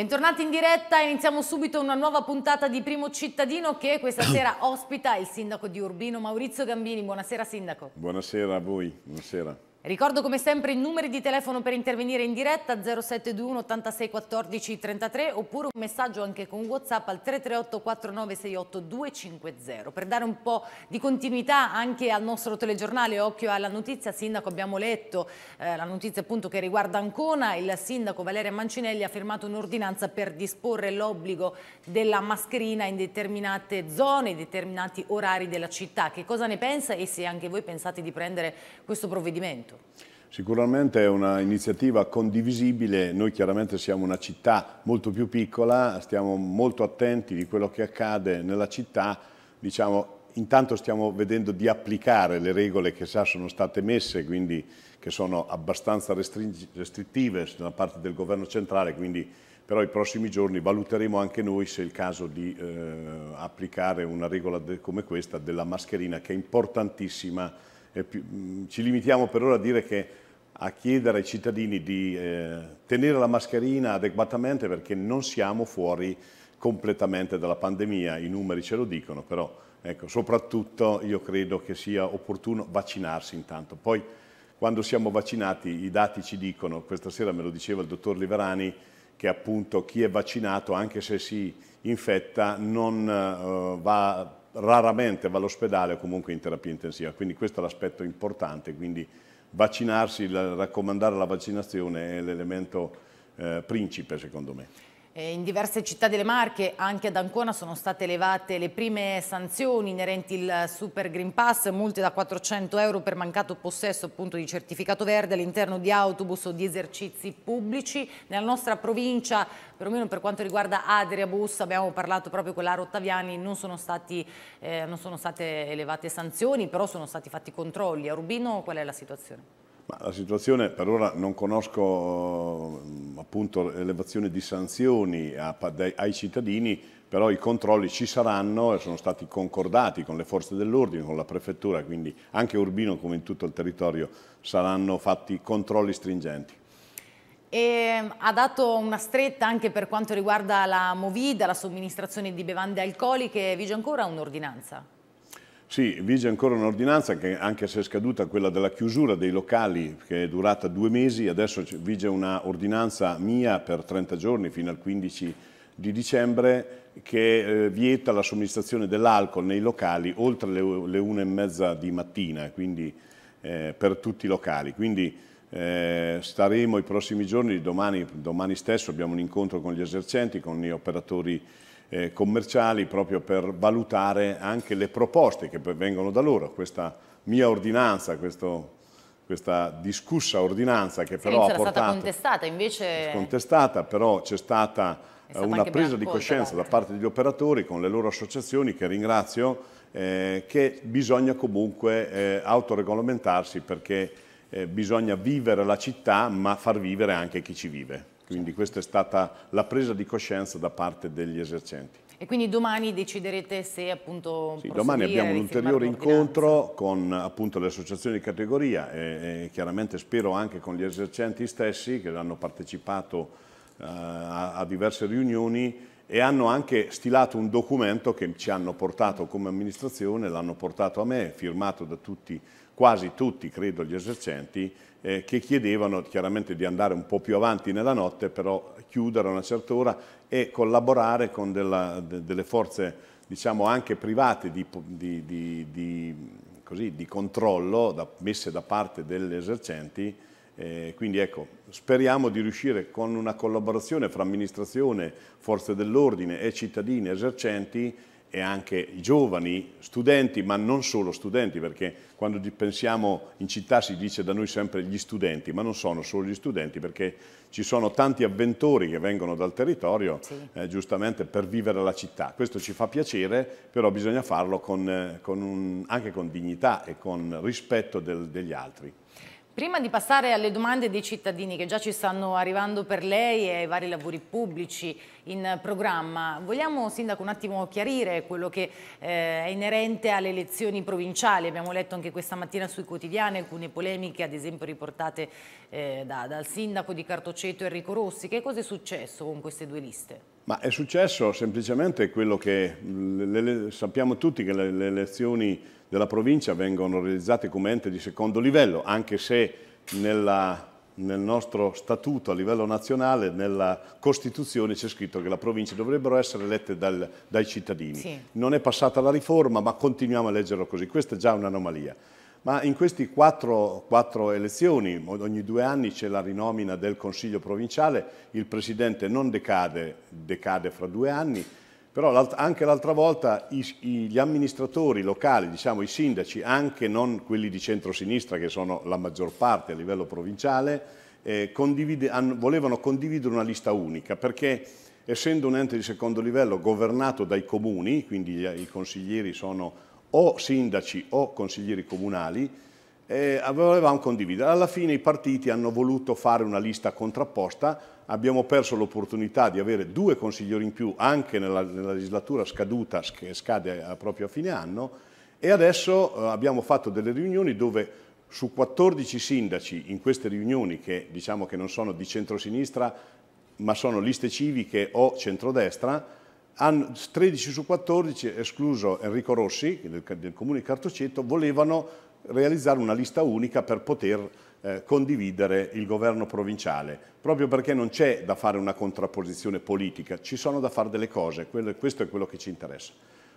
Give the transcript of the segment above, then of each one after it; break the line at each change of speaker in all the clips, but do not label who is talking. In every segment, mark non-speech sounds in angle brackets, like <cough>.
Bentornati in diretta, iniziamo subito una nuova puntata di Primo Cittadino che questa <coughs> sera ospita il sindaco di Urbino Maurizio Gambini. Buonasera sindaco.
Buonasera a voi, buonasera.
Ricordo come sempre i numeri di telefono per intervenire in diretta 0721 86 14 33 oppure un messaggio anche con Whatsapp al 338 4968 250. Per dare un po' di continuità anche al nostro telegiornale Occhio alla notizia, Sindaco abbiamo letto eh, la notizia appunto che riguarda Ancona, il Sindaco Valeria Mancinelli ha firmato un'ordinanza per disporre l'obbligo della mascherina in determinate zone, in determinati orari della città. Che cosa ne pensa e se anche voi pensate di prendere questo provvedimento? progetto?
Sicuramente è un'iniziativa condivisibile, noi chiaramente siamo una città molto più piccola, stiamo molto attenti di quello che accade nella città, diciamo, intanto stiamo vedendo di applicare le regole che già sono state messe, quindi che sono abbastanza restrittive da parte del governo centrale, quindi però i prossimi giorni valuteremo anche noi se è il caso di eh, applicare una regola come questa della mascherina che è importantissima Mm, ci limitiamo per ora a dire che a chiedere ai cittadini di eh, tenere la mascherina adeguatamente perché non siamo fuori completamente dalla pandemia, i numeri ce lo dicono, però ecco, soprattutto io credo che sia opportuno vaccinarsi intanto. Poi quando siamo vaccinati i dati ci dicono, questa sera me lo diceva il dottor Liverani, che appunto chi è vaccinato anche se si infetta non eh, va raramente va all'ospedale o comunque in terapia intensiva, quindi questo è l'aspetto importante, quindi vaccinarsi, raccomandare la vaccinazione è l'elemento eh, principe secondo me.
Eh, in diverse città delle Marche, anche ad Ancona, sono state elevate le prime sanzioni inerenti al Super Green Pass, multe da 400 euro per mancato possesso appunto, di certificato verde all'interno di autobus o di esercizi pubblici. Nella nostra provincia, perlomeno per quanto riguarda Adriabus, abbiamo parlato proprio con Lara Ottaviani, non sono, stati, eh, non sono state elevate sanzioni, però sono stati fatti controlli. A Rubino qual è la situazione?
Ma la situazione per ora non conosco eh, appunto l'elevazione di sanzioni ai cittadini, però i controlli ci saranno e sono stati concordati con le forze dell'ordine, con la prefettura, quindi anche Urbino come in tutto il territorio saranno fatti controlli stringenti.
E ehm, ha dato una stretta anche per quanto riguarda la Movida, la somministrazione di bevande alcoliche, vige ancora un'ordinanza?
Sì, vige ancora un'ordinanza che anche se è scaduta quella della chiusura dei locali che è durata due mesi, adesso vige un'ordinanza mia per 30 giorni fino al 15 di dicembre che eh, vieta la somministrazione dell'alcol nei locali oltre le, le una e mezza di mattina, quindi eh, per tutti i locali. Quindi eh, staremo i prossimi giorni, domani, domani stesso abbiamo un incontro con gli esercenti, con gli operatori eh, commerciali proprio per valutare anche le proposte che vengono da loro. Questa mia ordinanza, questo, questa discussa ordinanza che però sì, ha portato... stata
contestata invece...
Contestata, però c'è stata eh, una presa di coscienza da parte degli operatori con le loro associazioni che ringrazio eh, che bisogna comunque eh, autoregolamentarsi perché eh, bisogna vivere la città ma far vivere anche chi ci vive. Quindi questa è stata la presa di coscienza da parte degli esercenti.
E quindi domani deciderete se appunto... Sì, domani abbiamo un ulteriore
incontro con appunto, le associazioni di categoria e, e, chiaramente spero anche con gli esercenti stessi che hanno partecipato eh, a, a diverse riunioni e hanno anche stilato un documento che ci hanno portato come amministrazione, l'hanno portato a me, firmato da tutti quasi tutti, credo, gli esercenti eh, che chiedevano chiaramente di andare un po' più avanti nella notte, però chiudere a una certa ora e collaborare con della, de, delle forze, diciamo, anche private di, di, di, così, di controllo da, messe da parte degli esercenti. Eh, quindi ecco, speriamo di riuscire con una collaborazione fra amministrazione, forze dell'ordine e cittadini esercenti e anche i giovani, studenti, ma non solo studenti, perché quando pensiamo in città si dice da noi sempre gli studenti, ma non sono solo gli studenti, perché ci sono tanti avventori che vengono dal territorio sì. eh, giustamente per vivere la città. Questo ci fa piacere, però bisogna farlo con, eh, con un, anche con dignità e con rispetto del, degli altri.
Prima di passare alle domande dei cittadini che già ci stanno arrivando per lei e ai vari lavori pubblici in programma. Vogliamo, Sindaco, un attimo chiarire quello che eh, è inerente alle elezioni provinciali. Abbiamo letto anche questa mattina sui quotidiani alcune polemiche, ad esempio riportate eh, da, dal Sindaco di Cartoceto Enrico Rossi. Che cosa è successo con queste due liste?
Ma è successo semplicemente quello che mm, le, le, sappiamo tutti che le, le elezioni della provincia vengono realizzate come ente di secondo livello, anche se nella nel nostro statuto a livello nazionale, nella Costituzione c'è scritto che le province dovrebbero essere elette dal, dai cittadini. Sì. Non è passata la riforma, ma continuiamo a leggerlo così. Questa è già un'anomalia. Ma in queste quattro, quattro, elezioni, ogni due anni c'è la rinomina del Consiglio provinciale, il Presidente non decade, decade fra due anni, però anche l'altra volta gli amministratori locali, diciamo i sindaci, anche non quelli di centrosinistra che sono la maggior parte a livello provinciale, eh, condivide, hanno, volevano condividere una lista unica perché essendo un ente di secondo livello governato dai comuni, quindi gli, i consiglieri sono o sindaci o consiglieri comunali, eh, volevamo condividere. Alla fine i partiti hanno voluto fare una lista contrapposta, abbiamo perso l'opportunità di avere due consiglieri in più anche nella, nella legislatura scaduta, che scade a, proprio a fine anno, e adesso eh, abbiamo fatto delle riunioni dove su 14 sindaci in queste riunioni, che diciamo che non sono di centrosinistra, ma sono liste civiche o centrodestra, 13 su 14, escluso Enrico Rossi del, del comune di Cartoceto, volevano realizzare una lista unica per poter eh, condividere il governo provinciale, proprio perché non c'è da fare una contrapposizione politica, ci sono da fare delle cose, quello, questo è quello che ci interessa.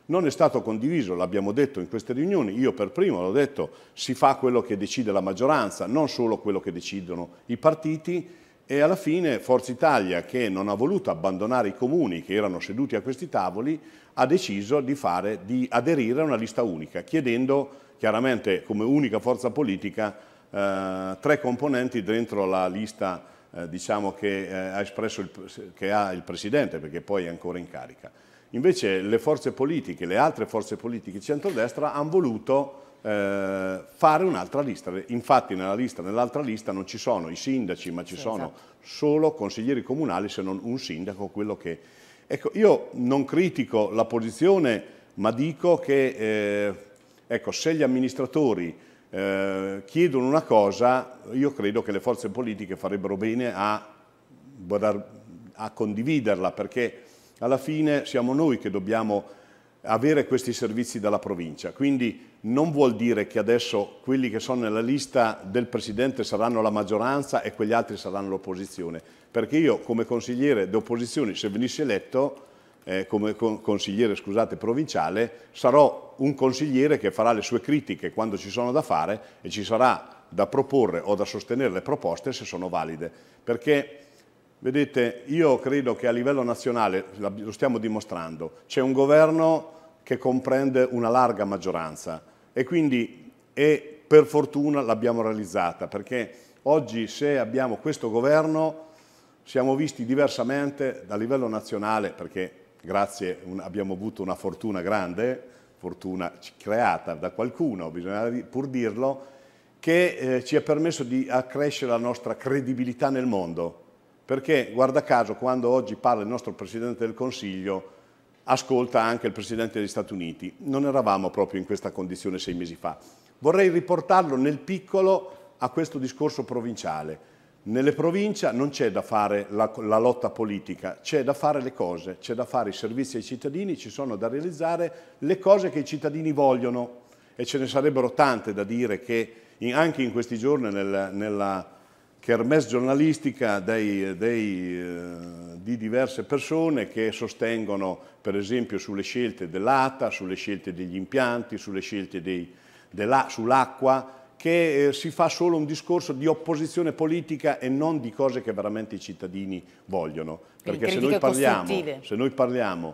Non è stato condiviso, l'abbiamo detto in queste riunioni, io per primo l'ho detto, si fa quello che decide la maggioranza, non solo quello che decidono i partiti e alla fine Forza Italia, che non ha voluto abbandonare i comuni che erano seduti a questi tavoli, ha deciso di, fare, di aderire a una lista unica, chiedendo chiaramente come unica forza politica eh, tre componenti dentro la lista eh, diciamo che, eh, ha il, che, ha il, Presidente, perché poi è ancora in carica. Invece le forze politiche, le altre forze politiche centrodestra hanno voluto eh, fare un'altra lista. Infatti nella lista, nell'altra lista non ci sono i sindaci, ma ci sì, sono esatto. solo consiglieri comunali, se non un sindaco, quello che... Ecco, io non critico la posizione, ma dico che eh, Ecco, se gli amministratori eh, chiedono una cosa, io credo che le forze politiche farebbero bene a, a condividerla, perché alla fine siamo noi che dobbiamo avere questi servizi dalla provincia. Quindi non vuol dire che adesso quelli che sono nella lista del Presidente saranno la maggioranza e quegli altri saranno l'opposizione, perché io come consigliere d'opposizione, se venissi eletto, eh, come consigliere scusate, provinciale, sarò un consigliere che farà le sue critiche quando ci sono da fare e ci sarà da proporre o da sostenere le proposte se sono valide. Perché, vedete, io credo che a livello nazionale, lo stiamo dimostrando, c'è un governo che comprende una larga maggioranza e quindi e per fortuna l'abbiamo realizzata perché oggi se abbiamo questo governo siamo visti diversamente a livello nazionale perché grazie, un, abbiamo avuto una fortuna grande, fortuna creata da qualcuno, bisogna pur dirlo, che eh, ci ha permesso di accrescere la nostra credibilità nel mondo. Perché, guarda caso, quando oggi parla il nostro Presidente del Consiglio, ascolta anche il Presidente degli Stati Uniti. Non eravamo proprio in questa condizione sei mesi fa. Vorrei riportarlo nel piccolo a questo discorso provinciale. Nelle province non c'è da fare la, la lotta politica, c'è da fare le cose, c'è da fare i servizi ai cittadini, ci sono da realizzare le cose che i cittadini vogliono e ce ne sarebbero tante da dire che in, anche in questi giorni nel, nella kermesse giornalistica dei, dei, eh, di diverse persone che sostengono per esempio sulle scelte dell'ATA, sulle scelte degli impianti, sulle scelte dei, della, sull'acqua, che eh, si fa solo un discorso di opposizione politica e non di cose che veramente i cittadini vogliono. Perché se noi, parliamo, se noi parliamo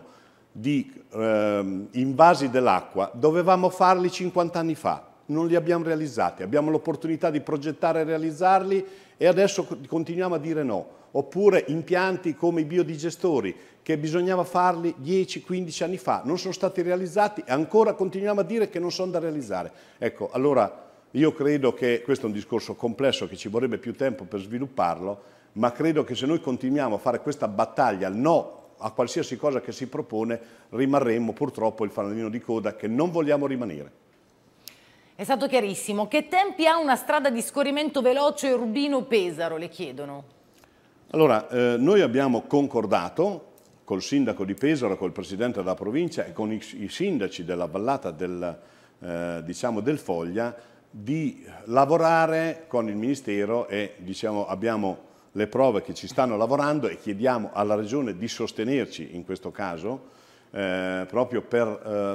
di eh, invasi dell'acqua, dovevamo farli 50 anni fa, non li abbiamo realizzati, abbiamo l'opportunità di progettare e realizzarli e adesso continuiamo a dire no. Oppure impianti come i biodigestori, che bisognava farli 10-15 anni fa, non sono stati realizzati e ancora continuiamo a dire che non sono da realizzare. Ecco, allora io credo che questo è un discorso complesso che ci vorrebbe più tempo per svilupparlo, ma credo che se noi continuiamo a fare questa battaglia al no a qualsiasi cosa che si propone, rimarremo purtroppo il fanalino di coda che non vogliamo rimanere.
È stato chiarissimo. Che tempi ha una strada di scorrimento veloce Rubino-Pesaro, le chiedono?
Allora, eh, noi abbiamo concordato col sindaco di Pesaro, col presidente della provincia e con i, i sindaci della vallata del, eh, diciamo del Foglia di lavorare con il Ministero e diciamo, abbiamo le prove che ci stanno lavorando e chiediamo alla Regione di sostenerci in questo caso, eh, proprio per,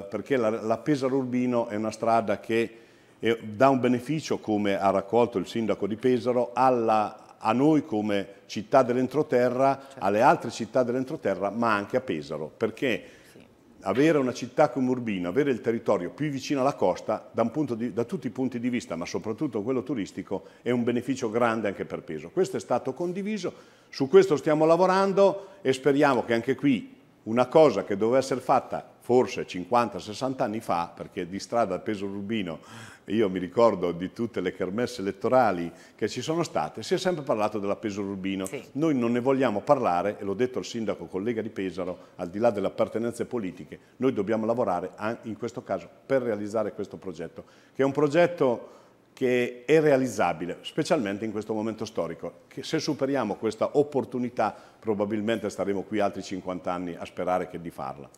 eh, perché la, la Pesaro Urbino è una strada che è, eh, dà un beneficio, come ha raccolto il sindaco di Pesaro, alla, a noi come città dell'entroterra, certo. alle altre città dell'entroterra, ma anche a Pesaro, perché avere una città come Urbino, avere il territorio più vicino alla costa, da, di, da, tutti i punti di vista, ma soprattutto quello turistico, è un beneficio grande anche per peso. Questo è stato condiviso, su questo stiamo lavorando e speriamo che anche qui una cosa che doveva essere fatta forse 50-60 anni fa, perché di strada Peso Urbino io mi ricordo di tutte le kermesse elettorali che ci sono state, si è sempre parlato della Pesaro urbino. Sì. Noi non ne vogliamo parlare, e l'ho detto al sindaco collega di Pesaro, al di là delle appartenenze politiche, noi dobbiamo lavorare in questo caso per realizzare questo progetto, che è un progetto che è realizzabile, specialmente in questo momento storico, che se superiamo questa opportunità probabilmente staremo qui altri 50 anni a sperare che di farla.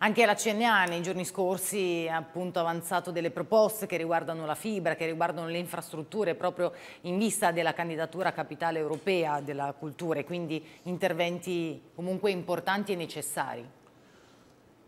Anche la CNA nei giorni scorsi ha appunto avanzato delle proposte che riguardano la fibra, che riguardano le infrastrutture proprio in vista della candidatura capitale europea della cultura e quindi interventi comunque importanti e necessari.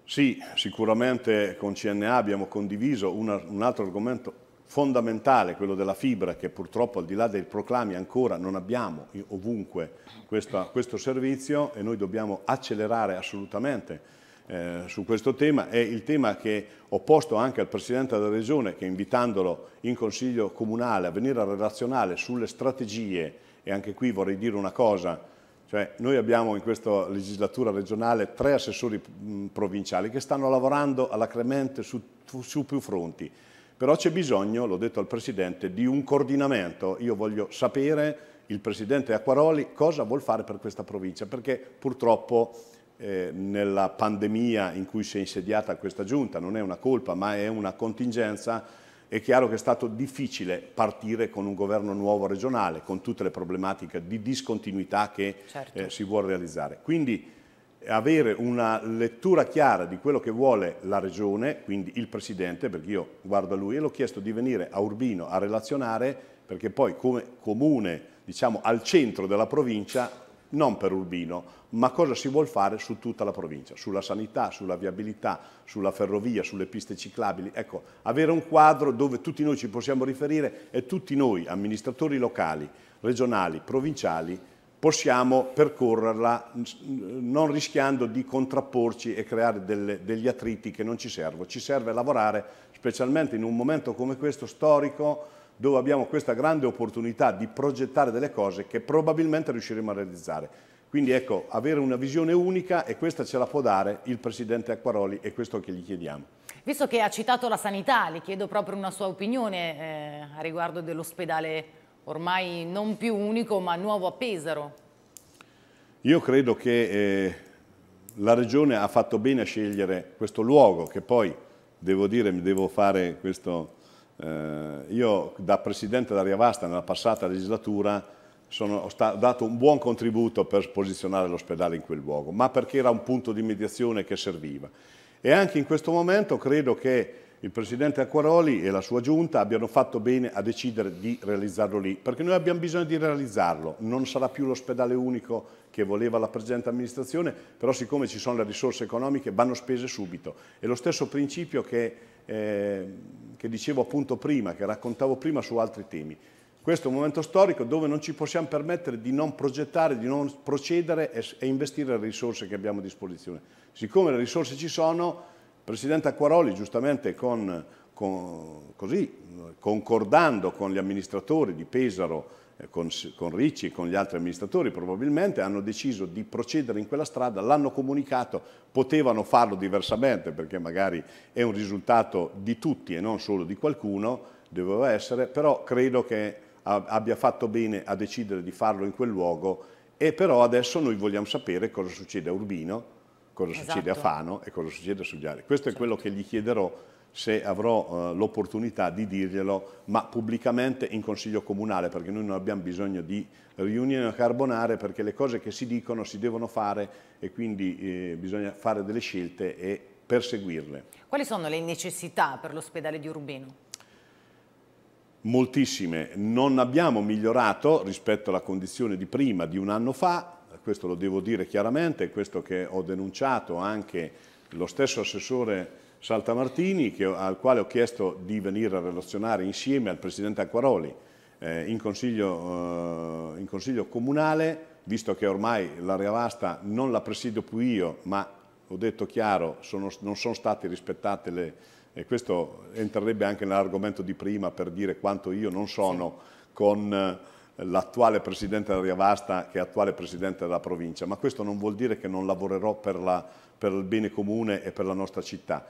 Sì, sicuramente con CNA abbiamo condiviso un, un altro argomento fondamentale, quello della fibra, che purtroppo al di là dei proclami ancora non abbiamo ovunque questa, questo servizio e noi dobbiamo accelerare assolutamente eh, su questo tema è il tema che ho posto anche al Presidente della Regione che invitandolo in Consiglio Comunale a venire a relazionare sulle strategie e anche qui vorrei dire una cosa, cioè noi abbiamo in questa legislatura regionale tre assessori provinciali che stanno lavorando alacremente su, su più fronti, però c'è bisogno, l'ho detto al Presidente, di un coordinamento, io voglio sapere il Presidente Acquaroli cosa vuol fare per questa provincia, perché purtroppo eh, nella pandemia in cui si è insediata questa giunta, non è una colpa ma è una contingenza, è chiaro che è stato difficile partire con un governo nuovo regionale, con tutte le problematiche di discontinuità che eh, certo. eh, si vuole realizzare. Quindi avere una lettura chiara di quello che vuole la regione, quindi il Presidente, perché io guardo a lui e l'ho chiesto di venire a Urbino a relazionare, perché poi come comune diciamo, al centro della provincia non per Urbino, ma cosa si vuole fare su tutta la provincia, sulla sanità, sulla viabilità, sulla ferrovia, sulle piste ciclabili. Ecco, avere un quadro dove tutti noi ci possiamo riferire e tutti noi, amministratori locali, regionali, provinciali, possiamo percorrerla non rischiando di contrapporci e creare delle, degli attriti che non ci servono. Ci serve lavorare, specialmente in un momento come questo storico, dove abbiamo questa grande opportunità di progettare delle cose che probabilmente riusciremo a realizzare. Quindi ecco, avere una visione unica e questa ce la può dare il Presidente Acquaroli e questo che gli chiediamo.
Visto che ha citato la sanità, le chiedo proprio una sua opinione eh, a riguardo dell'ospedale ormai non più unico ma nuovo a Pesaro.
Io credo che eh, la Regione ha fatto bene a scegliere questo luogo che poi, devo dire, mi devo fare questo eh, io da Presidente della Riavasta nella passata legislatura sono, ho dato un buon contributo per posizionare l'ospedale in quel luogo, ma perché era un punto di mediazione che serviva. E anche in questo momento credo che il Presidente Acquaroli e la sua giunta abbiano fatto bene a decidere di realizzarlo lì, perché noi abbiamo bisogno di realizzarlo, non sarà più l'ospedale unico che voleva la presente amministrazione, però siccome ci sono le risorse economiche vanno spese subito. È lo stesso principio che Ehm, che dicevo appunto prima, che raccontavo prima su altri temi. Questo è un momento storico dove non ci possiamo permettere di non progettare, di non procedere e, e investire le risorse che abbiamo a disposizione. Siccome le risorse ci sono, il Presidente Acquaroli giustamente con, con, così, concordando con gli amministratori di Pesaro, eh, con, con Ricci e con gli altri amministratori probabilmente, hanno deciso di procedere in quella strada, l'hanno comunicato, potevano farlo diversamente perché magari è un risultato di tutti e non solo di qualcuno, doveva essere, però credo che abbia fatto bene a decidere di farlo in quel luogo e però adesso noi vogliamo sapere cosa succede a Urbino, cosa esatto. succede a esatto. Fano e cosa succede a Sugliari. Questo certo. è quello certo. che gli chiederò se avrò eh, l'opportunità di dirglielo, ma pubblicamente in Consiglio Comunale, perché noi non abbiamo bisogno di riunioni carbonare, perché le cose che si dicono si devono fare e quindi eh, bisogna fare delle scelte e perseguirle.
Quali sono le necessità per l'ospedale di Urbino?
Moltissime. Non abbiamo migliorato rispetto alla condizione di prima, di un anno fa, questo lo devo dire chiaramente, questo che ho denunciato anche lo stesso assessore Saltamartini, che, al quale ho chiesto di venire a relazionare insieme al Presidente Acquaroli eh, in, consiglio, eh, in Consiglio Comunale, visto che ormai l'area vasta non la presidio più io, ma ho detto chiaro, sono, non sono state rispettate le... e questo entrerebbe anche nell'argomento di prima per dire quanto io non sono con... Eh, l'attuale Presidente della Riavasta che è attuale Presidente della provincia, ma questo non vuol dire che non lavorerò per, la, per il bene comune e per la nostra città.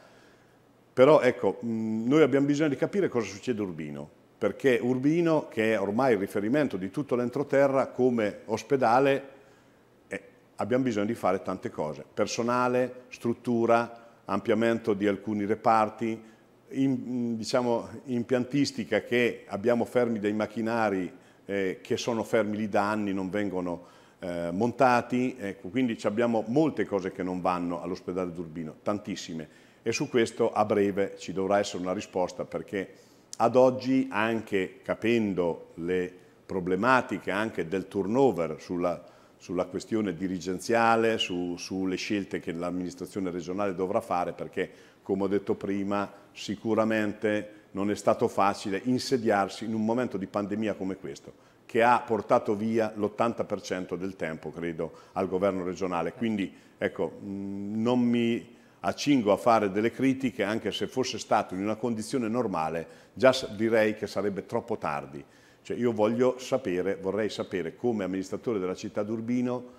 Però ecco, mm, noi abbiamo bisogno di capire cosa succede a Urbino, perché Urbino, che è ormai il riferimento di tutto l'entroterra come ospedale, eh, abbiamo bisogno di fare tante cose, personale, struttura, ampliamento di alcuni reparti, in, mm, diciamo, impiantistica che abbiamo fermi dei macchinari eh, che sono fermi lì da anni, non vengono eh, montati, ecco, quindi abbiamo molte cose che non vanno all'ospedale d'Urbino, tantissime e su questo a breve ci dovrà essere una risposta perché ad oggi anche capendo le problematiche anche del turnover sulla, sulla questione dirigenziale, su, sulle scelte che l'amministrazione regionale dovrà fare perché come ho detto prima sicuramente non è stato facile insediarsi in un momento di pandemia come questo che ha portato via l'80% del tempo, credo, al governo regionale. Quindi, ecco, mm, non mi accingo a fare delle critiche, anche se fosse stato in una condizione normale, già direi che sarebbe troppo tardi. Cioè io sapere, vorrei sapere come amministratore della città d'Urbino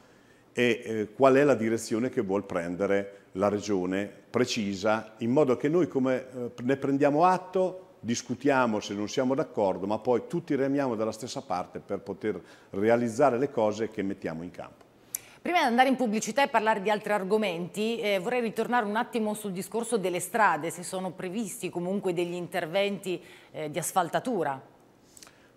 e eh, qual è la direzione che vuol prendere la regione precisa, in modo che noi come, eh, ne prendiamo atto, discutiamo se non siamo d'accordo, ma poi tutti remiamo dalla stessa parte per poter realizzare le cose che mettiamo in campo.
Prima di andare in pubblicità e parlare di altri argomenti, eh, vorrei ritornare un attimo sul discorso delle strade, se sono previsti comunque degli interventi eh, di asfaltatura.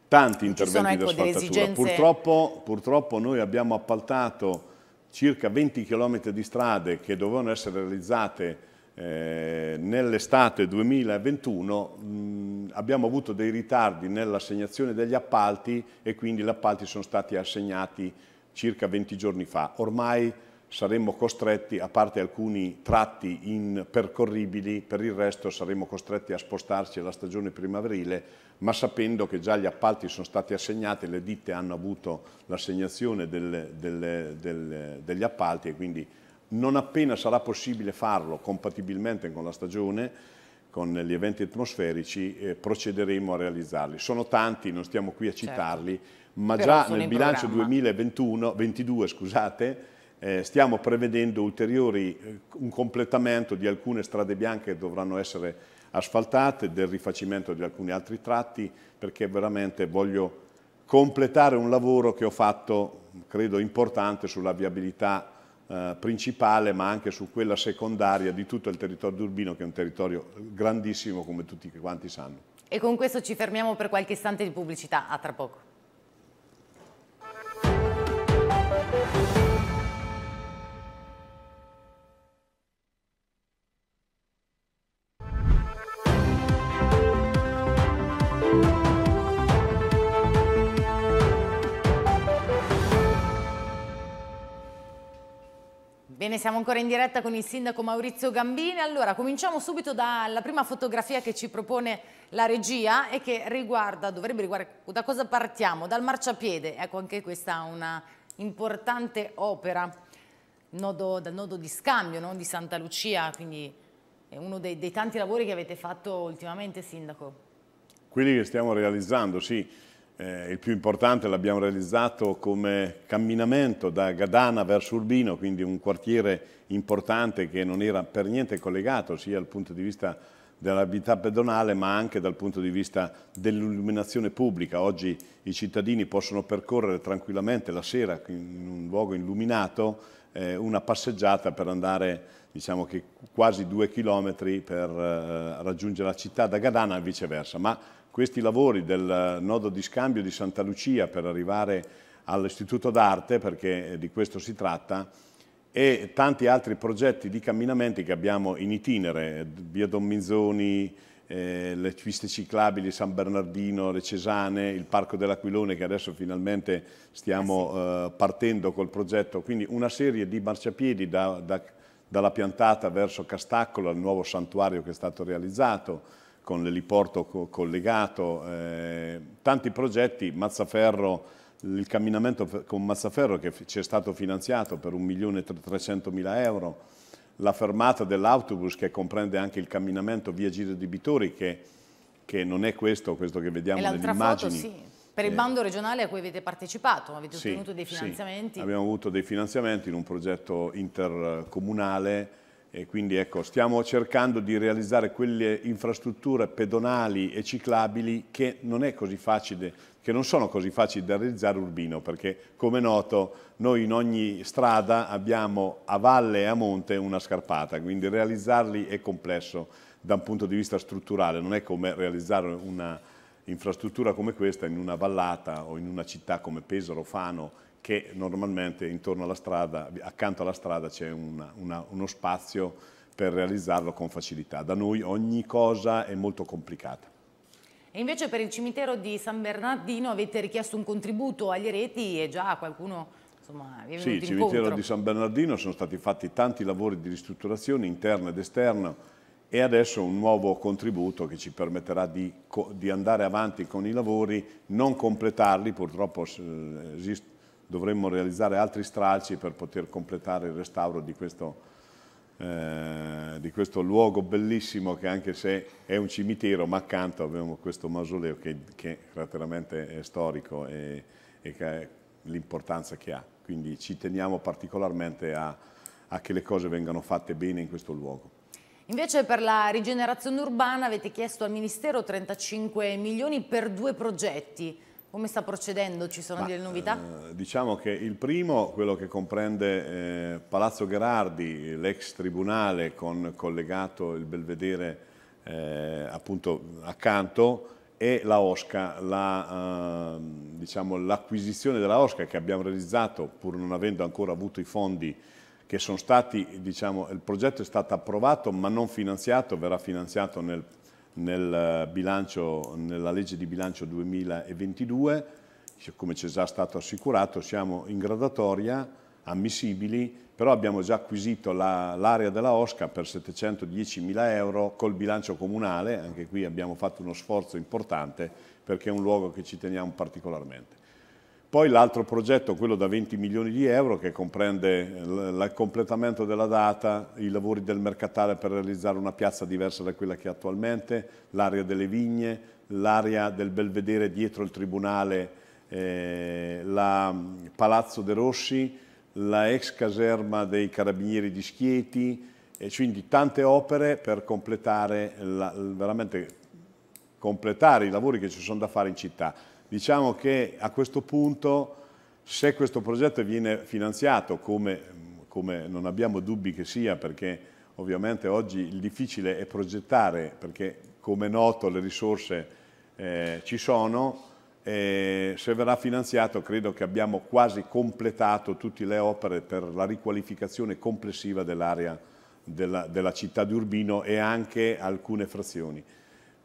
Tanti interventi ecco, di asfaltatura. Esigenze... Purtroppo, purtroppo noi abbiamo appaltato circa 20 km di strade che dovevano essere realizzate eh, nell'estate 2021 mh, abbiamo avuto dei ritardi nell'assegnazione degli appalti e quindi gli appalti sono stati assegnati circa 20 giorni fa. Ormai saremmo costretti, a parte alcuni tratti impercorribili, per il resto saremmo costretti a spostarci alla stagione primaverile, ma sapendo che già gli appalti sono stati assegnati, le ditte hanno avuto l'assegnazione degli appalti e quindi non appena sarà possibile farlo compatibilmente con la stagione, con gli eventi atmosferici, eh, procederemo a realizzarli. Sono tanti, non stiamo qui a certo. citarli, certo ma già nel bilancio 2022 scusate, eh, stiamo prevedendo ulteriori, eh, un completamento di alcune strade bianche che dovranno essere asfaltate, del rifacimento di alcuni altri tratti, perché veramente voglio completare un lavoro che ho fatto, credo importante, sulla viabilità eh, principale, ma anche su quella secondaria di tutto il territorio urbino, che è un territorio grandissimo, come tutti quanti sanno.
E con questo ci fermiamo per qualche istante di pubblicità, a tra poco. Bene, siamo ancora in diretta con il sindaco Maurizio Gambini. Allora, cominciamo subito dalla prima fotografia che ci propone la regia e che riguarda, dovrebbe riguardare, da cosa partiamo? Dal marciapiede, ecco anche questa è una importante opera nodo, dal nodo di scambio no? di Santa Lucia, quindi è uno dei, dei tanti lavori che avete fatto ultimamente, sindaco.
Quelli che stiamo realizzando, sì. Eh, il più importante l'abbiamo realizzato come camminamento da Gadana verso Urbino, quindi un quartiere importante che non era per niente collegato sia dal punto di vista dell'abilità pedonale ma anche dal punto di vista dell'illuminazione pubblica. Oggi i cittadini possono percorrere tranquillamente la sera in un luogo illuminato eh, una passeggiata per andare diciamo che quasi due chilometri per eh, raggiungere la città da Gadana e viceversa. Ma questi lavori del nodo di scambio di Santa Lucia per arrivare all'Istituto d'Arte, perché eh, di questo si tratta, e tanti altri progetti di camminamenti che abbiamo in itinere, via Don Minzoni, eh, le piste ciclabili San Bernardino, le Cesane, il Parco dell'Aquilone che adesso finalmente stiamo eh, eh partendo col progetto, quindi una serie di marciapiedi da, da, dalla piantata verso Castaccolo, al nuovo santuario che è stato realizzato, con l'eliporto co collegato, eh, tanti progetti, Mazzaferro, il camminamento con Mazzaferro che ci è stato finanziato per 1.300.000 euro, la fermata dell'autobus che comprende anche il camminamento via Giro di Bitori che, che non è questo, questo che vediamo nelle immagini.
Per il eh. bando regionale a cui avete partecipato, avete ottenuto sì, dei finanziamenti? Sì. Abbiamo
avuto dei finanziamenti in un progetto intercomunale e quindi ecco, stiamo cercando di realizzare quelle infrastrutture pedonali e ciclabili che non, facile, che non sono così facili da realizzare urbino, perché come noto noi in ogni strada abbiamo a valle e a monte una scarpata, quindi realizzarli è complesso da un punto di vista strutturale, non è come realizzare una infrastruttura come questa in una vallata o in una città come Pesaro, Fano, che normalmente intorno alla strada, accanto alla strada c'è uno spazio per realizzarlo con facilità. Da noi ogni cosa è molto complicata.
E invece per il cimitero di San Bernardino avete richiesto un contributo agli ereti e già qualcuno insomma, vi è Sì, il cimitero incontro. di San
Bernardino sono stati fatti tanti lavori di ristrutturazione interna ed esterna e adesso un nuovo contributo che ci permetterà di, di andare avanti con i lavori, non completarli, purtroppo eh, esiste dovremmo realizzare altri stralci per poter completare il restauro di questo, eh, di questo luogo bellissimo che anche se è un cimitero, ma accanto abbiamo questo mausoleo che, che praticamente è storico e, e l'importanza che ha. Quindi ci teniamo particolarmente a, a che le cose vengano fatte bene in questo luogo.
Invece per la rigenerazione urbana avete chiesto al Ministero 35 milioni per due progetti. Come sta procedendo? Ci sono Ma, delle novità?
Eh, diciamo che il primo, quello che comprende eh, Palazzo Gherardi, l'ex tribunale con collegato il Belvedere eh, appunto accanto e la Osca, ehm, diciamo l'acquisizione la, diciamo, della Osca che abbiamo realizzato pur non avendo ancora avuto i fondi che sono stati, diciamo, il progetto è stato approvato ma non finanziato, verrà finanziato nel nel eh, bilancio, nella legge di bilancio 2022, come ci è già stato assicurato, siamo in gradatoria, ammissibili, però abbiamo già acquisito l'area la, della Osca per 710 mila euro col bilancio comunale, anche qui abbiamo fatto uno sforzo importante perché è un luogo che ci teniamo particolarmente. Poi l'altro progetto, quello da 20 milioni di euro, che comprende il completamento della data, i lavori del mercatale per realizzare una piazza diversa da quella che è attualmente, l'area delle vigne, l'area del belvedere dietro il tribunale, eh, la mm, Palazzo De Rossi, la ex caserma dei carabinieri di Schieti, e quindi tante opere per completare, la, veramente completare i lavori che ci sono da fare in città. Diciamo che a questo punto, se questo progetto viene finanziato, come, come non abbiamo dubbi che sia, perché ovviamente oggi il difficile è progettare, perché come è noto le risorse eh, ci sono, eh, se verrà finanziato credo che abbiamo quasi completato tutte le opere per la riqualificazione complessiva dell'area della, della città di Urbino e anche alcune frazioni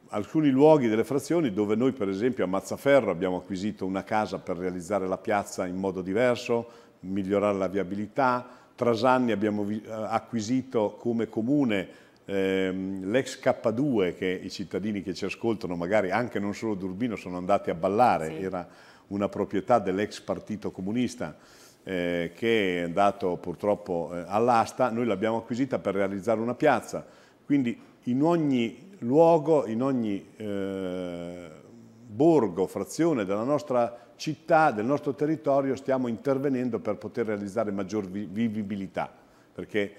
alcuni luoghi delle frazioni dove noi per esempio a Mazzaferro abbiamo acquisito una casa per realizzare la piazza in modo diverso, migliorare la viabilità, Trasanni abbiamo eh, acquisito come comune ehm, l'ex K2 che i cittadini che ci ascoltano magari anche non solo d'Urbino sono andati a ballare, sì. era una proprietà dell'ex partito comunista eh, che è andato purtroppo eh, all'asta, noi l'abbiamo acquisita per realizzare una piazza, quindi in ogni luogo, in ogni eh, borgo, frazione della nostra città, del nostro territorio, stiamo intervenendo per poter realizzare maggior vi vivibilità, perché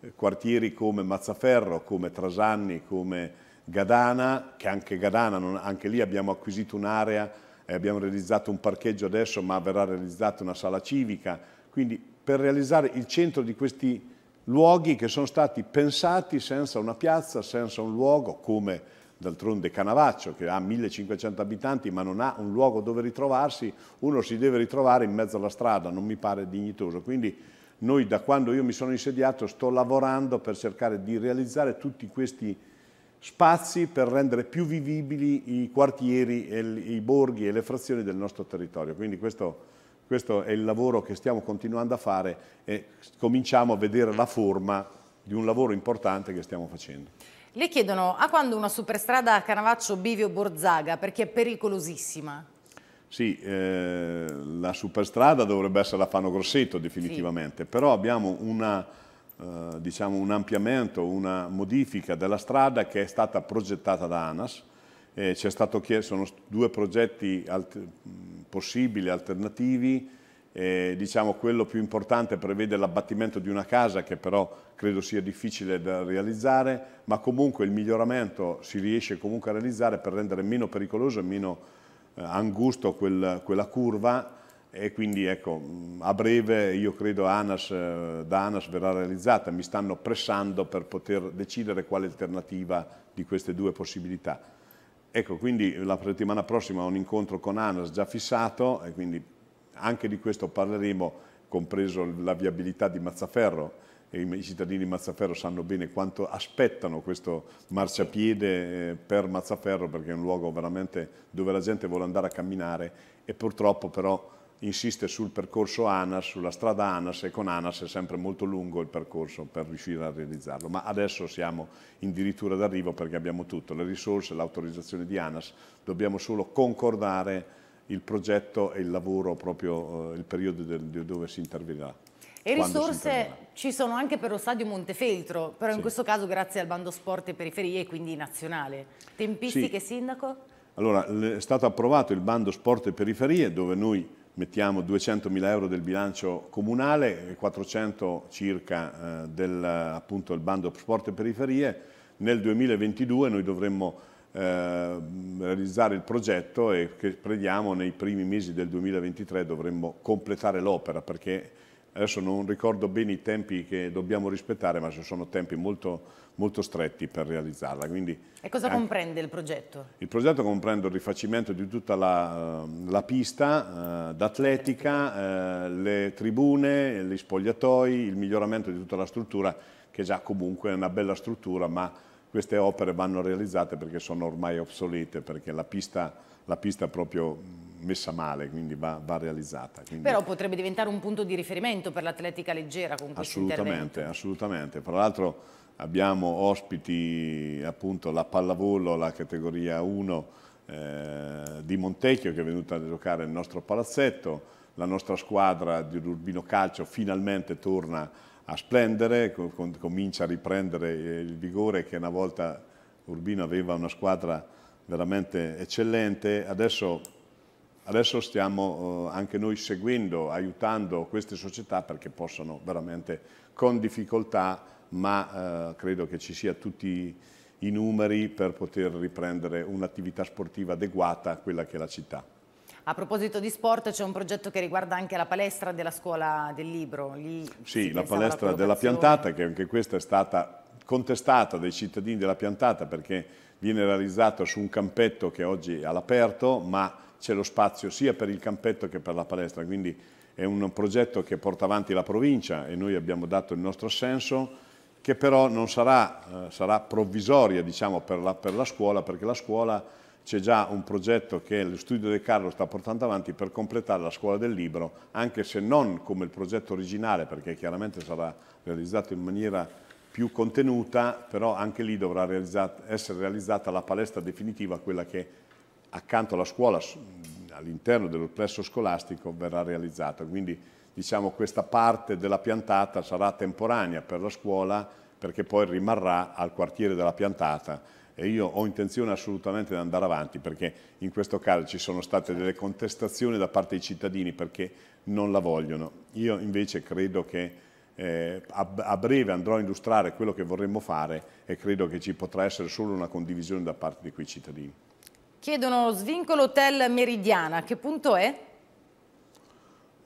eh, quartieri come Mazzaferro, come Trasanni, come Gadana, che anche Gadana, non, anche lì abbiamo acquisito un'area, eh, abbiamo realizzato un parcheggio adesso, ma verrà realizzata una sala civica, quindi per realizzare il centro di questi luoghi che sono stati pensati senza una piazza, senza un luogo, come d'altronde Canavaccio, che ha 1500 abitanti ma non ha un luogo dove ritrovarsi, uno si deve ritrovare in mezzo alla strada, non mi pare dignitoso. Quindi noi da quando io mi sono insediato sto lavorando per cercare di realizzare tutti questi spazi per rendere più vivibili i quartieri, i borghi e le frazioni del nostro territorio. Quindi questo questo è il lavoro che stiamo continuando a fare e cominciamo a vedere la forma di un lavoro importante che stiamo facendo.
Le chiedono a quando una superstrada a Canavaccio Bivio Borzaga perché è pericolosissima?
Sì, eh, la superstrada dovrebbe essere la Fano Grosseto definitivamente, sì. però abbiamo una, eh, diciamo un ampliamento, una modifica della strada che è stata progettata da ANAS eh, sono due progetti alt mm, possibili, alternativi, eh, diciamo quello più importante prevede l'abbattimento di una casa che però credo sia difficile da realizzare, ma comunque il miglioramento si riesce comunque a realizzare per rendere meno pericoloso e meno eh, angusto quel, quella curva e quindi ecco, mm, a breve io credo ANAS, eh, da ANAS verrà realizzata, mi stanno pressando per poter decidere quale alternativa di queste due possibilità. Ecco, quindi la settimana prossima ho un incontro con ANAS già fissato e quindi anche di questo parleremo, compreso la viabilità di Mazzaferro. E I cittadini di Mazzaferro sanno bene quanto aspettano questo marciapiede eh, per Mazzaferro perché è un luogo veramente dove la gente vuole andare a camminare e purtroppo però insiste sul percorso ANAS, sulla strada ANAS e con ANAS è sempre molto lungo il percorso per riuscire a realizzarlo, ma adesso siamo in dirittura d'arrivo perché abbiamo tutto, le risorse, l'autorizzazione di ANAS, dobbiamo solo concordare il progetto e il lavoro, proprio eh, il periodo del, dove si interverrà.
E risorse ci sono anche per lo stadio Montefeltro, però sì. in questo caso grazie al bando sport e periferie e quindi nazionale. Tempistiche, sì. Sindaco?
Allora, è stato approvato il bando sport e periferie dove noi mettiamo 200.000 euro del bilancio comunale e 400 circa eh, del appunto, bando sport e periferie, nel 2022 noi dovremmo ehm, realizzare il progetto e che crediamo nei primi mesi del 2023 dovremmo completare l'opera perché adesso non ricordo bene i tempi che dobbiamo rispettare ma sono tempi molto molto stretti per realizzarla. Quindi e cosa anche...
comprende il progetto?
Il progetto comprende il rifacimento di tutta la, eh, la pista eh, d'atletica, eh, le tribune, gli spogliatoi, il miglioramento di tutta la struttura che già comunque è una bella struttura ma queste opere vanno realizzate perché sono ormai obsolete, perché la pista, la pista è proprio messa male, quindi va, va realizzata. Quindi... Però
potrebbe diventare un punto di riferimento per l'atletica leggera con questo assolutamente,
intervento. Assolutamente, assolutamente. Tra l'altro abbiamo ospiti appunto la pallavolo, la categoria 1 eh, di Montecchio che è venuta a giocare nel nostro palazzetto, la nostra squadra di Urbino Calcio finalmente torna a splendere, com comincia a riprendere eh, il vigore che una volta Urbino aveva una squadra veramente eccellente, adesso, adesso stiamo eh, anche noi seguendo, aiutando queste società perché possano veramente con difficoltà ma eh, credo che ci sia tutti i numeri per poter riprendere un'attività sportiva adeguata a quella che è la città.
A proposito di sport c'è un progetto che riguarda anche la palestra della scuola del libro. Lì sì, la palestra della piantata
che anche questa è stata contestata dai cittadini della piantata perché viene realizzata su un campetto che oggi è all'aperto ma c'è lo spazio sia per il campetto che per la palestra quindi è un progetto che porta avanti la provincia e noi abbiamo dato il nostro assenso che però non sarà, eh, sarà provvisoria diciamo, per, la, per la scuola, perché la scuola c'è già un progetto che lo studio De Carlo sta portando avanti per completare la scuola del libro, anche se non come il progetto originale, perché chiaramente sarà realizzato in maniera più contenuta, però anche lì dovrà realizzata, essere realizzata la palestra definitiva, quella che accanto alla scuola, all'interno del plesso scolastico, verrà realizzata. Quindi diciamo, questa parte della piantata sarà temporanea per la scuola perché poi rimarrà al quartiere della piantata e io ho intenzione assolutamente di andare avanti perché in questo caso ci sono state delle contestazioni da parte dei cittadini perché non la vogliono. Io invece credo che eh, a, breve andrò a illustrare quello che vorremmo fare e credo che ci potrà essere solo una condivisione da parte di quei cittadini.
Chiedono svincolo hotel Meridiana, che punto è?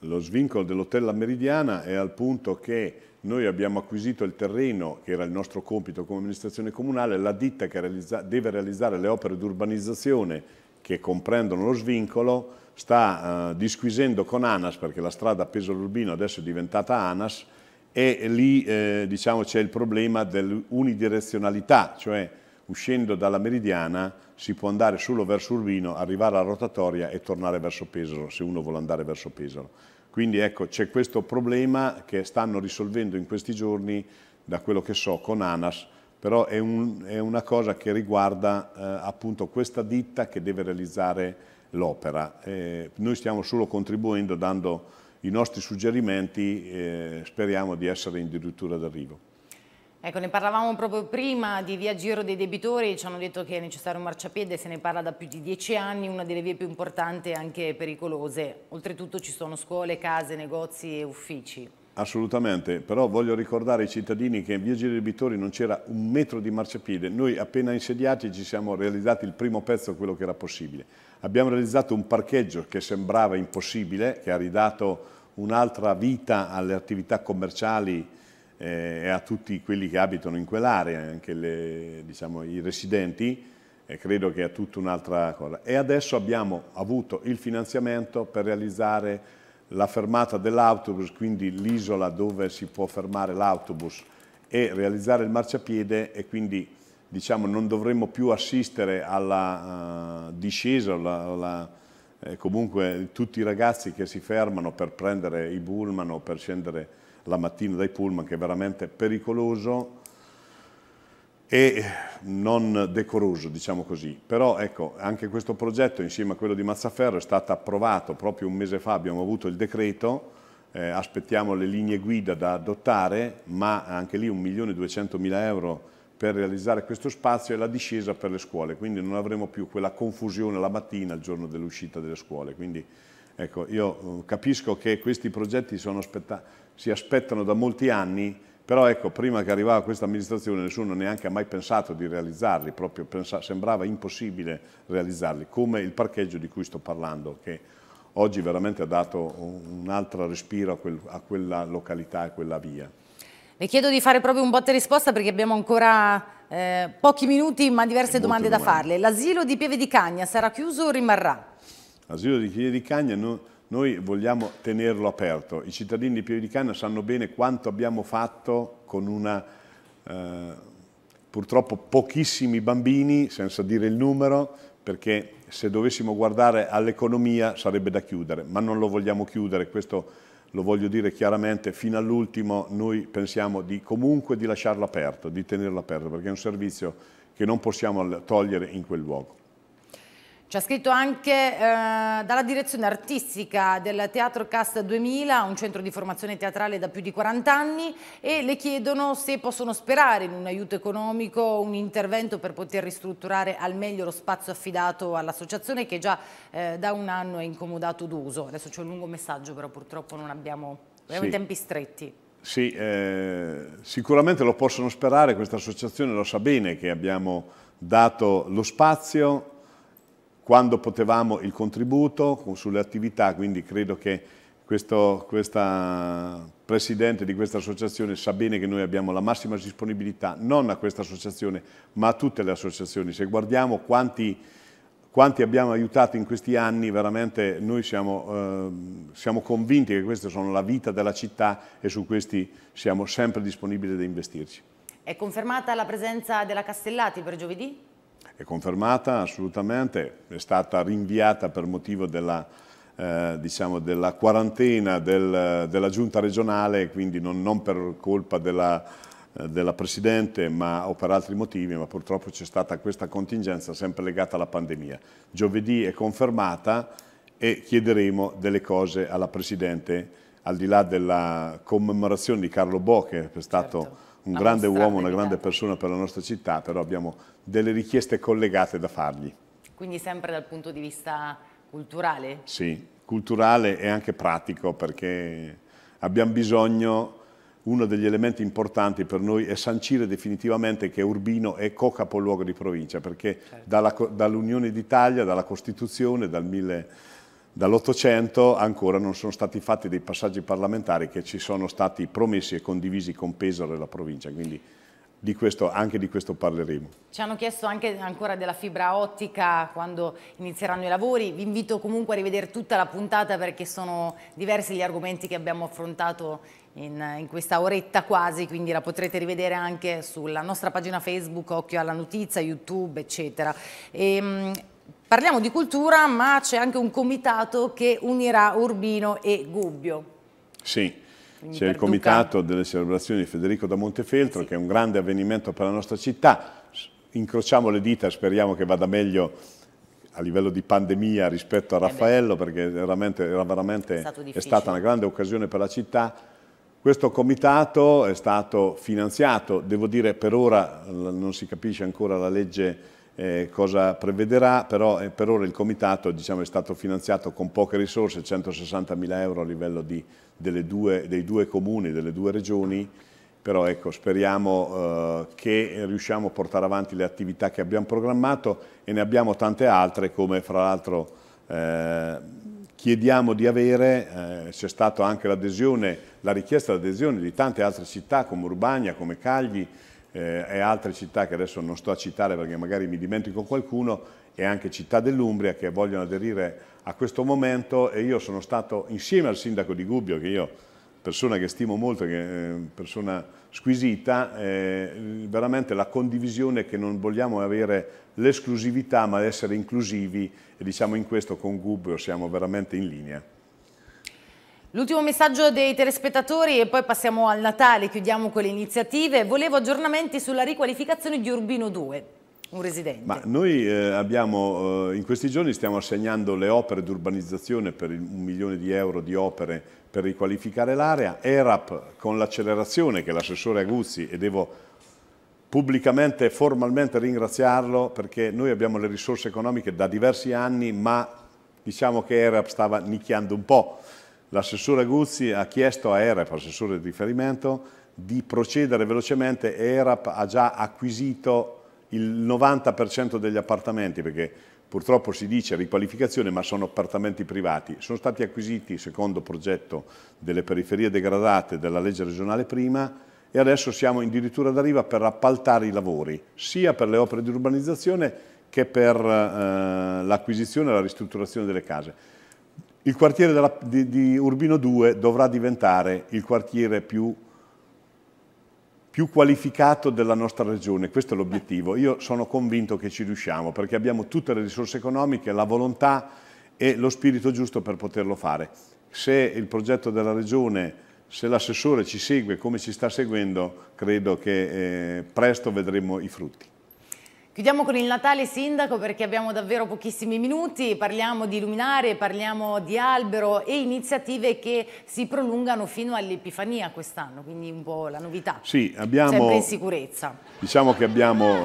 Lo svincolo dell'hotel La Meridiana è al punto che noi abbiamo acquisito il terreno, che era il nostro compito come amministrazione comunale, la ditta che realizza, deve realizzare le opere di urbanizzazione che comprendono lo svincolo sta eh, disquisendo con Anas, perché la strada peso l'Urbino adesso è diventata Anas, e lì eh, diciamo, c'è il problema dell'unidirezionalità, cioè uscendo dalla Meridiana si può andare solo verso Urbino, arrivare alla rotatoria e tornare verso Pesaro, se uno vuole andare verso Pesaro. Quindi ecco, c'è questo problema che stanno risolvendo in questi giorni, da quello che so, con ANAS, però è, un, è una cosa che riguarda eh, appunto questa ditta che deve realizzare l'opera. Eh, noi stiamo solo contribuendo, dando i nostri suggerimenti, eh, speriamo di essere in dirittura d'arrivo.
Ecco, ne parlavamo proprio prima di via Giro dei debitori, ci hanno detto che è necessario un marciapiede, se ne parla da più di dieci anni, una delle vie più importanti e anche pericolose. Oltretutto ci sono scuole, case, negozi e uffici.
Assolutamente, però voglio ricordare ai cittadini che in via Giro dei debitori non c'era un metro di marciapiede. Noi appena insediati ci siamo realizzati il primo pezzo, quello che era possibile. Abbiamo realizzato un parcheggio che sembrava impossibile, che ha ridato un'altra vita alle attività commerciali eh, e a tutti quelli che abitano in quell'area, anche le, diciamo, i residenti, eh, credo che è tutta un'altra cosa. E adesso abbiamo avuto il finanziamento per realizzare la fermata dell'autobus, quindi l'isola dove si può fermare l'autobus e realizzare il marciapiede e quindi diciamo, non dovremmo più assistere alla uh, discesa, alla, alla, eh, comunque tutti i ragazzi che si fermano per prendere i pullman o per scendere la mattina dai pullman che è veramente pericoloso e non decoroso, diciamo così. Però ecco, anche questo progetto insieme a quello di Mazzaferro è stato approvato proprio un mese fa, abbiamo avuto il decreto, eh, aspettiamo le linee guida da adottare, ma anche lì 1.200.000 euro per realizzare questo spazio e la discesa per le scuole, quindi non avremo più quella confusione la mattina, il giorno dell'uscita delle scuole. Quindi Ecco, io eh, capisco che questi progetti si aspettano da molti anni, però ecco, prima che arrivava questa amministrazione nessuno neanche ha mai pensato di realizzarli, proprio sembrava impossibile realizzarli, come il parcheggio di cui sto parlando, che oggi veramente ha dato un, altro respiro a, quel, a quella località e a quella via.
Le chiedo di fare proprio un botte risposta perché abbiamo ancora eh, pochi minuti ma diverse domande, domande da farle. L'asilo di Pieve di Cagna sarà chiuso o rimarrà?
L'asilo di Piedi di Cagna non, noi vogliamo tenerlo aperto. I cittadini di Piedi di Cagna sanno bene quanto abbiamo fatto con una... Eh, purtroppo pochissimi bambini, senza dire il numero, perché se dovessimo guardare all'economia sarebbe da chiudere, ma non lo vogliamo chiudere, questo lo voglio dire chiaramente, fino all'ultimo noi pensiamo di comunque di lasciarlo aperto, di tenerlo aperto, perché è un servizio che non possiamo togliere in quel luogo.
Ci ha scritto anche eh, dalla direzione artistica del Teatro Cast 2000, un centro di formazione teatrale da più di 40 anni e le chiedono se possono sperare in un aiuto economico, un intervento per poter ristrutturare al meglio lo spazio affidato all'associazione che già eh, da un anno è incomodato d'uso. Adesso c'è un lungo messaggio però purtroppo non abbiamo, abbiamo sì. tempi stretti.
Sì, eh, sicuramente lo possono sperare, questa associazione lo sa bene che abbiamo dato lo spazio quando potevamo il contributo sulle attività, quindi credo che questo, questa presidente di questa associazione sa bene che noi abbiamo la massima disponibilità non a questa associazione ma a tutte le associazioni. Se guardiamo quanti, quanti abbiamo aiutato in questi anni, veramente noi siamo, eh, siamo, convinti che queste sono la vita della città e su questi siamo sempre disponibili ad investirci.
È confermata la presenza della Castellati per giovedì?
è confermata assolutamente, è stata rinviata per motivo della, eh, diciamo della quarantena del, della giunta regionale, quindi non, non per colpa della, eh, della Presidente ma, o per altri motivi, ma purtroppo c'è stata questa contingenza sempre legata alla pandemia. Giovedì è confermata e chiederemo delle cose alla Presidente al di là della commemorazione di Carlo Bo che è stato certo un grande uomo, una grande persona per la nostra città, però abbiamo delle richieste collegate da fargli.
Quindi sempre dal punto di vista culturale?
Sì, culturale e anche pratico perché abbiamo bisogno, uno degli elementi importanti per noi è sancire definitivamente che Urbino è co-capoluogo di provincia perché certo. dall'Unione dall d'Italia, dalla Costituzione, dal 1000 dall'Ottocento ancora non sono stati fatti dei passaggi parlamentari che ci sono stati promessi e condivisi con Pesaro e la provincia, quindi di questo, anche di questo parleremo.
Ci hanno chiesto anche ancora della fibra ottica quando inizieranno i lavori, vi invito comunque a rivedere tutta la puntata perché sono diversi gli argomenti che abbiamo affrontato in, in questa oretta quasi, quindi la potrete rivedere anche sulla nostra pagina Facebook, Occhio alla Notizia, YouTube eccetera. E, ehm, Parliamo di cultura, ma c'è anche un comitato che unirà Urbino e Gubbio. Sì. C'è il Comitato
delle celebrazioni di Federico da Montefeltro, sì. che è un grande avvenimento per la nostra città. Incrociamo le dita, speriamo che vada meglio a livello di pandemia rispetto a eh Raffaello, eh perché veramente, era veramente, è, è stata una grande occasione per la città. Questo comitato è stato finanziato, devo dire per ora non si capisce ancora la legge eh, cosa prevederà, però eh, per ora il comitato diciamo, è stato finanziato con poche risorse, 160 mila euro a livello di, due, dei due comuni, delle due regioni, però ecco, speriamo eh, che riusciamo a portare avanti le attività che abbiamo programmato e ne abbiamo tante altre come fra l'altro eh, chiediamo di avere, eh, c'è stata anche l'adesione, la richiesta d'adesione di tante altre città come Urbania, come Cagli, eh, e altre città che adesso non sto a citare perché magari mi dimentico qualcuno, e anche città dell'Umbria che vogliono aderire a questo momento e io sono stato insieme al sindaco di Gubbio, che io persona che stimo molto, che, eh, persona squisita, eh, veramente la condivisione che non vogliamo avere l'esclusività ma essere inclusivi e diciamo in questo con Gubbio siamo veramente in linea.
L'ultimo messaggio dei telespettatori e poi passiamo al Natale, chiudiamo con le iniziative. Volevo aggiornamenti sulla riqualificazione di Urbino 2. Un residente.
Ma noi eh, abbiamo, eh, in questi giorni stiamo assegnando le opere d'urbanizzazione per un milione di euro di opere per riqualificare l'area. ERAP con l'accelerazione che l'assessore Aguzzi, e devo pubblicamente e formalmente ringraziarlo perché noi abbiamo le risorse economiche da diversi anni ma diciamo che ERAP stava nicchiando un po' L'assessore Guzzi ha chiesto a ERAP, assessore di riferimento, di procedere velocemente ERAP ha già acquisito il 90% degli appartamenti perché purtroppo si dice riqualificazione ma sono appartamenti privati. Sono stati acquisiti secondo progetto delle periferie degradate della legge regionale prima e adesso siamo addirittura d'arriva per appaltare i lavori sia per le opere di urbanizzazione che per eh, l'acquisizione e la ristrutturazione delle case. Il quartiere della, di, di, Urbino 2 dovrà diventare il quartiere più, più qualificato della nostra regione, questo è l'obiettivo. Io sono convinto che ci riusciamo perché abbiamo tutte le risorse economiche, la volontà e lo spirito giusto per poterlo fare. Se il progetto della regione se l'assessore ci segue come ci sta seguendo, credo che eh, presto vedremo i frutti.
Chiudiamo con il Natale Sindaco perché abbiamo davvero pochissimi minuti, parliamo di luminare, parliamo di albero e iniziative che si prolungano fino all'Epifania quest'anno, quindi un po' la novità.
Sì, abbiamo... Sempre in
sicurezza.
Diciamo che abbiamo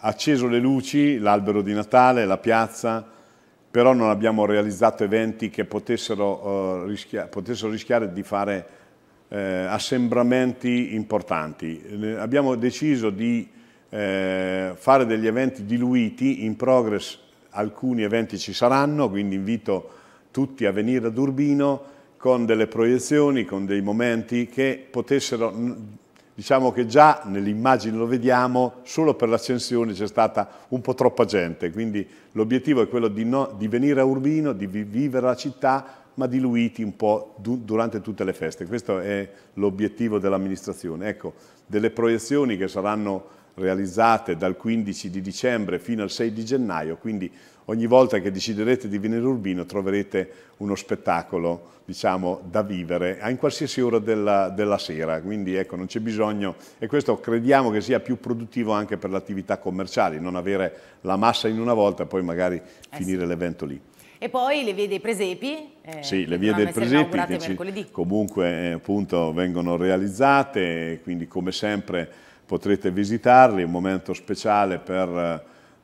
acceso le luci, l'albero di Natale, la piazza, però non abbiamo realizzato eventi che potessero, eh, rischia potessero rischiare di fare eh, assembramenti importanti. abbiamo deciso di eh, fare degli eventi diluiti, in progress alcuni eventi ci saranno, quindi invito tutti a venire ad Urbino con delle proiezioni, con dei momenti che potessero, diciamo che già nell'immagine lo vediamo, solo per l'accensione c'è stata un po' troppa gente, quindi l'obiettivo è quello di, no, di, venire a Urbino, di vivere la città, ma diluiti un po' durante tutte le feste. Questo è l'obiettivo dell'amministrazione. Ecco, delle proiezioni che saranno realizzate dal 15 di dicembre fino al 6 di gennaio, quindi ogni volta che deciderete di venire Urbino troverete uno spettacolo diciamo, da vivere in qualsiasi ora della, della sera, quindi ecco, non c'è bisogno e questo crediamo che sia più produttivo anche per le attività commerciali, non avere la massa in una volta e poi magari eh finire l'evento lì.
E poi le vie dei presepi? Eh,
sì, le vie dei presepi che ci, comunque eh, appunto, vengono realizzate, quindi come sempre potrete visitarli, un momento speciale per,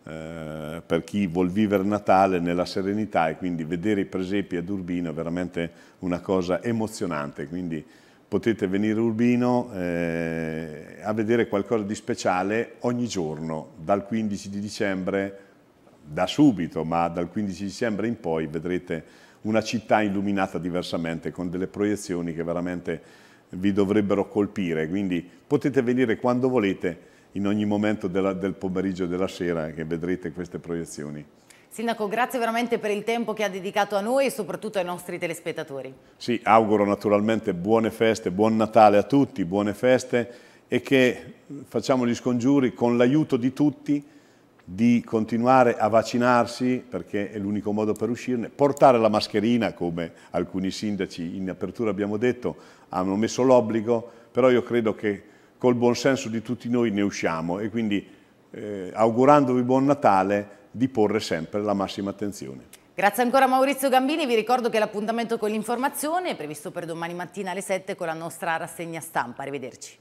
eh, per, chi vuol vivere Natale nella serenità e quindi vedere i presepi ad Urbino è veramente una cosa emozionante, quindi potete venire a Urbino eh, a vedere qualcosa di speciale ogni giorno, dal 15 di dicembre, da subito, ma dal 15 dicembre in poi vedrete una città illuminata diversamente con delle proiezioni che veramente vi dovrebbero colpire, quindi potete venire quando volete in ogni momento della, del pomeriggio e della sera che vedrete queste proiezioni.
Sindaco, grazie veramente per il tempo che ha dedicato a noi e soprattutto ai nostri telespettatori.
Sì, auguro naturalmente buone feste, buon Natale a tutti, buone feste e che facciamo gli scongiuri con l'aiuto di tutti di continuare a vaccinarsi perché è l'unico modo per uscirne, portare la mascherina come alcuni sindaci in apertura abbiamo detto hanno messo l'obbligo, però io credo che col buon senso di tutti noi ne usciamo e quindi eh, augurandovi buon Natale di porre sempre la massima attenzione.
Grazie ancora Maurizio Gambini, vi ricordo che l'appuntamento con l'informazione è previsto per domani mattina alle 7 con la nostra rassegna stampa. Arrivederci.